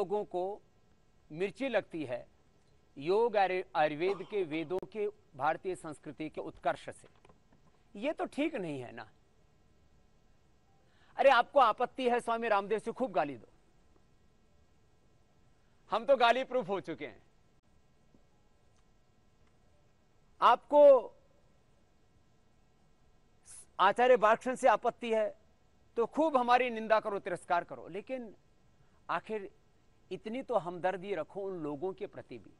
लोगों को मिर्ची लगती है योग आयुर्वेद के वेदों के भारतीय संस्कृति के उत्कर्ष से यह तो ठीक नहीं है ना अरे आपको आपत्ति है स्वामी रामदेव से खूब गाली दो हम तो गाली प्रूफ हो चुके हैं आपको आचार्य बाक्षण से आपत्ति है तो खूब हमारी निंदा करो तिरस्कार करो लेकिन आखिर इतनी तो हमदर्दी रखो उन लोगों के प्रति भी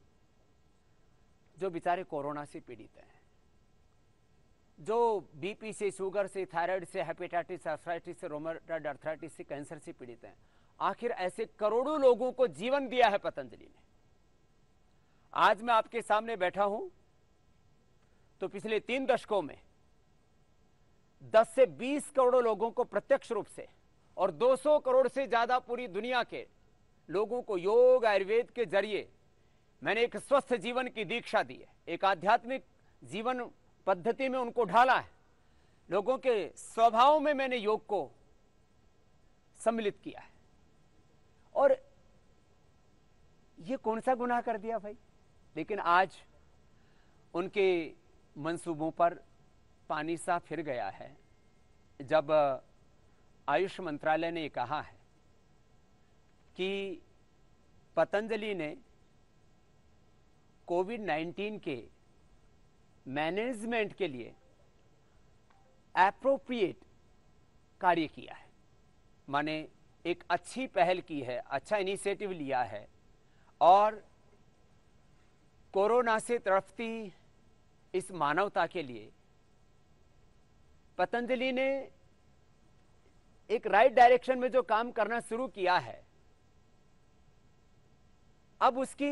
जो बेचारे कोरोना से पीड़ित हैं जो बीपी से शुगर से थायराइड से हेपेटाइटिस अर्थराइटिस से रोमोटाइड अर्थराइटिस से कैंसर से पीड़ित हैं आखिर ऐसे करोड़ों लोगों को जीवन दिया है पतंजलि ने आज मैं आपके सामने बैठा हूं तो पिछले तीन दशकों में 10 से 20 करोड़ लोगों को प्रत्यक्ष रूप से और 200 करोड़ से ज्यादा पूरी दुनिया के लोगों को योग आयुर्वेद के जरिए मैंने एक स्वस्थ जीवन की दीक्षा दी है एक आध्यात्मिक जीवन पद्धति में उनको ढाला है लोगों के स्वभाव में मैंने योग को सम्मिलित किया है और ये कौन सा गुनाह कर दिया भाई लेकिन आज उनके मंसूबों पर पानी सा फिर गया है जब आयुष मंत्रालय ने कहा है कि पतंजलि ने कोविड 19 के मैनेजमेंट के लिए एप्रोप्रिएट कार्य किया है माने एक अच्छी पहल की है अच्छा इनिशिएटिव लिया है और कोरोना से तड़पती इस मानवता के लिए पतंजलि ने एक राइट डायरेक्शन में जो काम करना शुरू किया है अब उसकी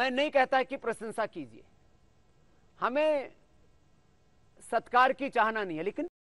मैं नहीं कहता कि प्रशंसा कीजिए हमें सत्कार की चाहना नहीं है लेकिन